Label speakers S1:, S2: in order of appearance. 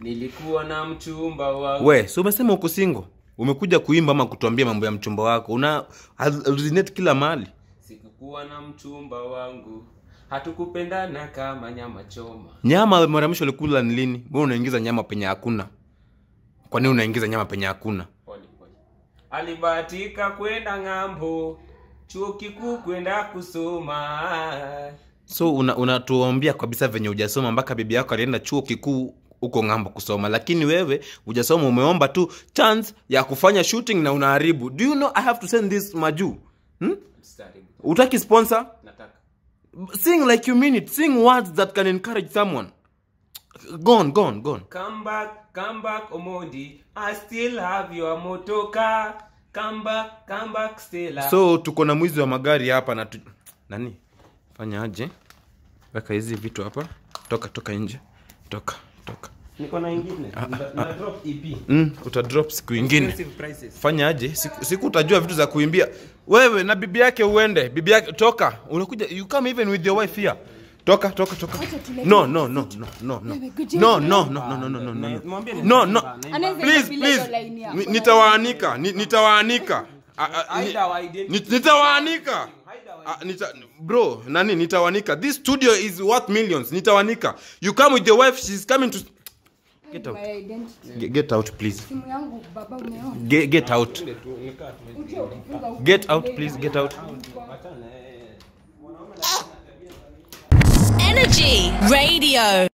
S1: Nilikuwa na mchumba wangu. We, so
S2: umesema uko single? Umekuja kuimba ama kutuambia mambo ya mchumba wako? Una resonate kila mahali.
S1: Sikukuwa na mchumba wangu. Hatukupendana kama nyama choma.
S2: Nyama mara mwisho ulikula ni lini? Wewe unaingiza nyama penye hakuna. Kwa nini unaingiza nyama penye hakuna?
S1: Alibahatika kwenda ng'ambo, chuo kikuu kwenda kusoma.
S2: So unatuambia una kabisa venye hujasoma mpaka bibi yako alienda chuo kikuu uko ng'ambo kusoma lakini wewe hujasoma umeomba tu chance ya kufanya shooting na unaharibu do you know i have to send this majuu hmm? utaki sponsor Nataka. sing like you mean it sing words that can encourage someone gone gone gone
S1: come back come back omondi i still have your motoka come back come back so
S2: tuko na mwizi wa magari hapa na tu... nani fanyaje weka hizi vitu hapa toka toka nje toka
S1: niko na ingine ah, ah, ah. E mm,
S2: uta drop siku ingine fanya aje siku, siku utajua vitu za kuimbia wewe na bibi yake uende bibi yake toka unakuja you come even with your wife here toka toka toka no no no no no no no no no no no no no no no no no please please nitawaanika nitawaanika nitawaanika nita, bro nani nitawaanika this studio is worth millions nitawaanika you come with your wife she's coming to
S1: Get out. Get, get out please. Get, get out. Get out please, get out. Energy Radio.